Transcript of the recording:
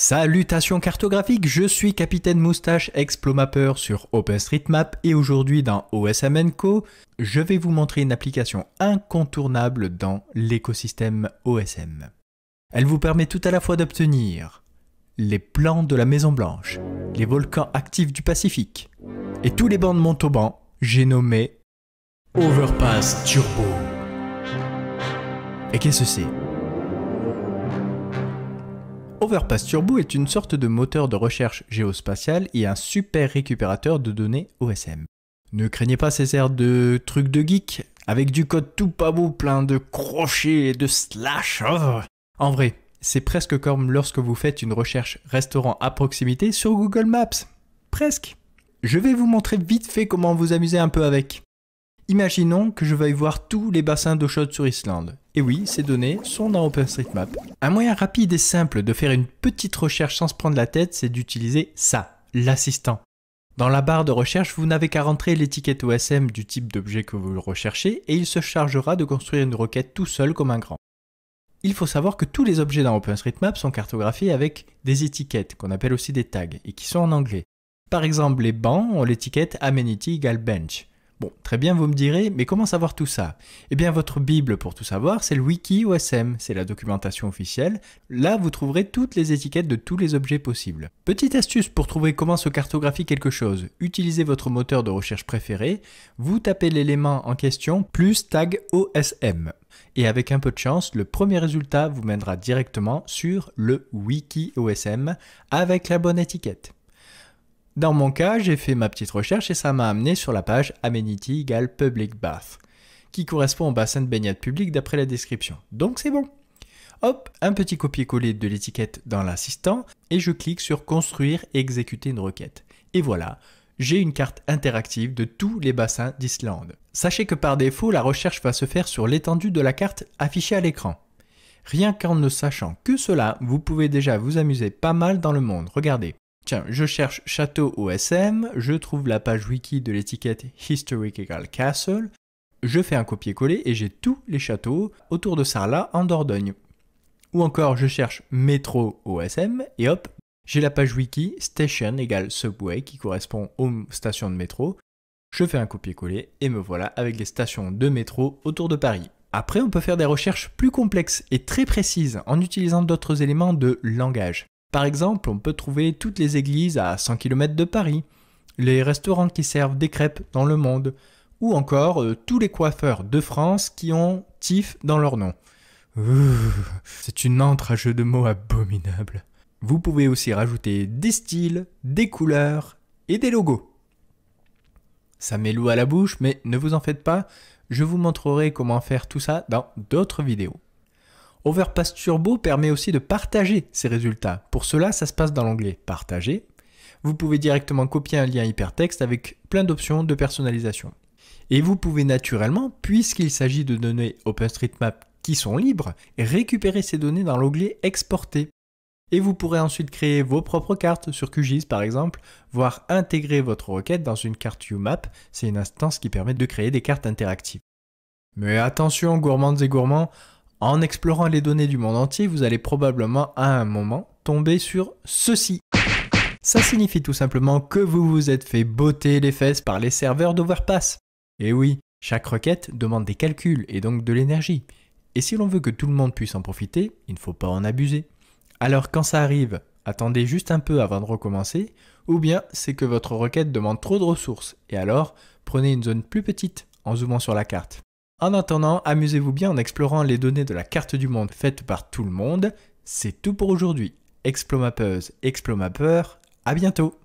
Salutations cartographiques, je suis Capitaine Moustache, Explomapper sur OpenStreetMap et aujourd'hui dans OSMN Co, je vais vous montrer une application incontournable dans l'écosystème OSM. Elle vous permet tout à la fois d'obtenir les plans de la Maison Blanche, les volcans actifs du Pacifique et tous les bancs de Montauban, j'ai nommé Overpass Turbo. Et qu'est-ce que c'est Overpass Turbo est une sorte de moteur de recherche géospatiale et un super récupérateur de données OSM. Ne craignez pas ces airs de trucs de geek, avec du code tout pas beau plein de crochets et de slash. En vrai, c'est presque comme lorsque vous faites une recherche restaurant à proximité sur Google Maps. Presque. Je vais vous montrer vite fait comment vous amuser un peu avec. Imaginons que je veuille voir tous les bassins d'eau chaude sur Islande. Et oui, ces données sont dans OpenStreetMap. Un moyen rapide et simple de faire une petite recherche sans se prendre la tête, c'est d'utiliser ça, l'assistant. Dans la barre de recherche, vous n'avez qu'à rentrer l'étiquette OSM du type d'objet que vous recherchez et il se chargera de construire une requête tout seul comme un grand. Il faut savoir que tous les objets dans OpenStreetMap sont cartographiés avec des étiquettes, qu'on appelle aussi des tags, et qui sont en anglais. Par exemple, les bancs ont l'étiquette Amenity égale Bench. Bon, très bien, vous me direz, mais comment savoir tout ça Eh bien, votre Bible pour tout savoir, c'est le wiki OSM, c'est la documentation officielle. Là, vous trouverez toutes les étiquettes de tous les objets possibles. Petite astuce pour trouver comment se cartographie quelque chose. Utilisez votre moteur de recherche préféré, vous tapez l'élément en question, plus tag OSM. Et avec un peu de chance, le premier résultat vous mènera directement sur le wiki OSM avec la bonne étiquette. Dans mon cas, j'ai fait ma petite recherche et ça m'a amené sur la page Amenity Public Bath, qui correspond au bassin de baignade public d'après la description. Donc c'est bon. Hop, un petit copier-coller de l'étiquette dans l'assistant et je clique sur Construire et exécuter une requête. Et voilà, j'ai une carte interactive de tous les bassins d'Islande. Sachez que par défaut, la recherche va se faire sur l'étendue de la carte affichée à l'écran. Rien qu'en ne sachant que cela, vous pouvez déjà vous amuser pas mal dans le monde. Regardez, Tiens, je cherche château OSM, je trouve la page wiki de l'étiquette Historic equal Castle, je fais un copier-coller et j'ai tous les châteaux autour de Sarlat en Dordogne. Ou encore, je cherche métro OSM et hop, j'ai la page wiki station égale subway qui correspond aux stations de métro. Je fais un copier-coller et me voilà avec les stations de métro autour de Paris. Après, on peut faire des recherches plus complexes et très précises en utilisant d'autres éléments de langage. Par exemple, on peut trouver toutes les églises à 100 km de Paris, les restaurants qui servent des crêpes dans le monde, ou encore euh, tous les coiffeurs de France qui ont TIF dans leur nom. C'est une entre à jeu de mots abominable. Vous pouvez aussi rajouter des styles, des couleurs et des logos. Ça met l'eau à la bouche, mais ne vous en faites pas, je vous montrerai comment faire tout ça dans d'autres vidéos. Overpass Turbo permet aussi de partager ces résultats. Pour cela, ça se passe dans l'onglet Partager. Vous pouvez directement copier un lien hypertexte avec plein d'options de personnalisation. Et vous pouvez naturellement, puisqu'il s'agit de données OpenStreetMap qui sont libres, récupérer ces données dans l'onglet Exporter. Et vous pourrez ensuite créer vos propres cartes sur QGIS par exemple, voire intégrer votre requête dans une carte UMAP, c'est une instance qui permet de créer des cartes interactives. Mais attention gourmandes et gourmands, en explorant les données du monde entier, vous allez probablement à un moment tomber sur ceci. Ça signifie tout simplement que vous vous êtes fait botter les fesses par les serveurs d'Overpass. Et eh oui, chaque requête demande des calculs et donc de l'énergie. Et si l'on veut que tout le monde puisse en profiter, il ne faut pas en abuser. Alors quand ça arrive, attendez juste un peu avant de recommencer, ou bien c'est que votre requête demande trop de ressources, et alors prenez une zone plus petite en zoomant sur la carte. En attendant, amusez-vous bien en explorant les données de la carte du monde faite par tout le monde. C'est tout pour aujourd'hui. Explomapeuse, explomapeur, à bientôt